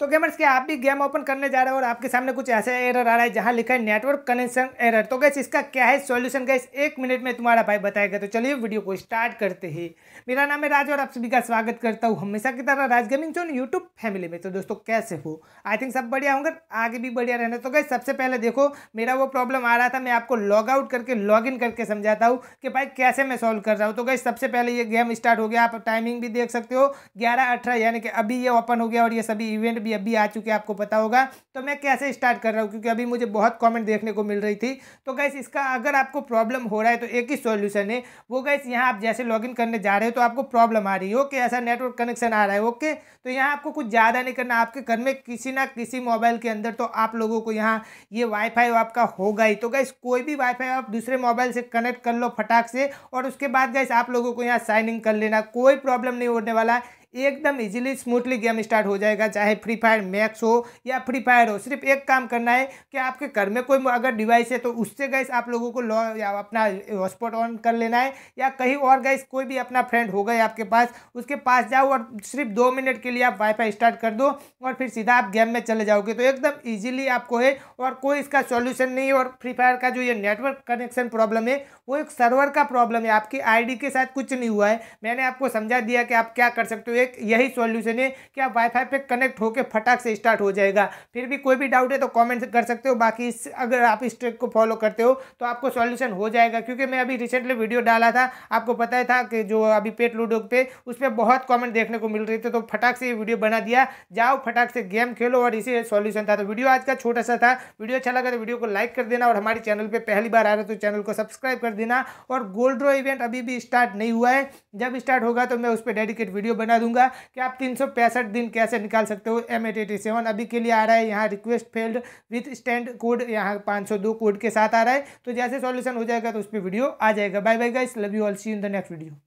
तो गेमर्स के आप भी गेम ओपन करने जा रहे हो और आपके सामने कुछ ऐसा एरर आ रहा है जहाँ लिखा है नेटवर्क कनेक्शन एरर तो गैस इसका क्या है सॉल्यूशन गैस एक मिनट में तुम्हारा भाई बताएगा तो चलिए वीडियो को स्टार्ट करते ही मेरा नाम है राज और आप सभी का स्वागत करता हूँ हमेशा की तरह Raj gaming zone YouTube family में तो दोस्तों कैसे हो आई थिंक सब बढ़िया होंगे आगे भी बढ़िया रहना तो गैस सबसे पहले देखो मेरा वो प्रॉब्लम आ रहा था मैं आपको लॉग आउट करके लॉग इन करके समझाता हूँ कि भाई कैसे मैं सॉल्व कर रहा हूँ तो गैस सबसे पहले ये गेम स्टार्ट हो गया आप टाइमिंग भी देख सकते हो ग्यारह अठारह यानी कि अभी ये ओपन हो गया और ये सभी इवेंट अभी अभी आ चुके हैं आपको पता होगा तो मैं कैसे स्टार्ट कर रहा हूँ क्योंकि अभी मुझे बहुत कमेंट देखने को मिल रही थी तो गैस इसका अगर आपको प्रॉब्लम हो रहा है तो एक ही सॉल्यूशन है वो गैस यहाँ आप जैसे लॉग करने जा रहे हो तो आपको प्रॉब्लम आ रही है ओके ऐसा नेटवर्क कनेक्शन आ रहा है ओके तो यहाँ आपको कुछ ज़्यादा नहीं करना आपके घर में किसी ना किसी मोबाइल के अंदर तो आप लोगों को यहाँ ये वाईफाई आपका होगा ही तो गैस कोई भी वाईफाई आप दूसरे मोबाइल से कनेक्ट कर लो फटाक से और उसके बाद गैस आप लोगों को यहाँ साइन इन कर लेना कोई प्रॉब्लम नहीं होने वाला एकदम इजीली स्मूथली गेम स्टार्ट हो जाएगा चाहे फ्री फायर मैक्स हो या फ्री फायर हो सिर्फ एक काम करना है कि आपके घर में कोई अगर डिवाइस है तो उससे गैस आप लोगों को लॉ अपना हॉटस्पॉट ऑन कर लेना है या कहीं और गैस कोई भी अपना फ्रेंड हो गए आपके पास उसके पास जाओ और सिर्फ दो मिनट के लिए आप वाईफाई स्टार्ट कर दो और फिर सीधा आप गेम में चले जाओगे तो एकदम ईजिली आपको है और कोई इसका सॉल्यूशन नहीं है और फ्री फायर का जो ये नेटवर्क कनेक्शन प्रॉब्लम है वो एक सर्वर का प्रॉब्लम है आपकी आई के साथ कुछ नहीं हुआ है मैंने आपको समझा दिया कि आप क्या कर सकते हो एक यही सॉल्यूशन है कि आप वाईफाई पे कनेक्ट होकर फटाक से स्टार्ट हो जाएगा फिर भी कोई भी डाउट है तो कमेंट कर सकते हो बाकी अगर आप इस ट्रिक को फॉलो करते हो तो आपको सॉल्यूशन हो जाएगा क्योंकि मैं अभी रिसेंटली वीडियो डाला था आपको पता था कि जो अभी पेट लूडो पे उस पर बहुत कॉमेंट देखने को मिल रही थी तो फटाक से ये वीडियो बना दिया जाओ फटाक से गेम खेलो और इसी सॉल्यूशन था तो वीडियो आज का छोटा सा था वीडियो अच्छा लगा तो वीडियो को लाइक कर देना और हमारे चैनल पर पहली बार आ रहे तो चैनल को सब्सक्राइब कर देना और गोल्ड रो इवेंट अभी भी स्टार्ट नहीं हुआ है जब स्टार्ट होगा तो मैं उस पर डेडिकेट वीडियो बना दूंगा दूंगा कि आप तीन दिन कैसे निकाल सकते हो एम अभी के लिए आ रहा है यहाँ request failed with stand code यहाँ 502 कोड के साथ आ रहा है तो जैसे सॉल्यूशन हो जाएगा तो उस पर वीडियो आ जाएगा bye bye guys love you all see in the next video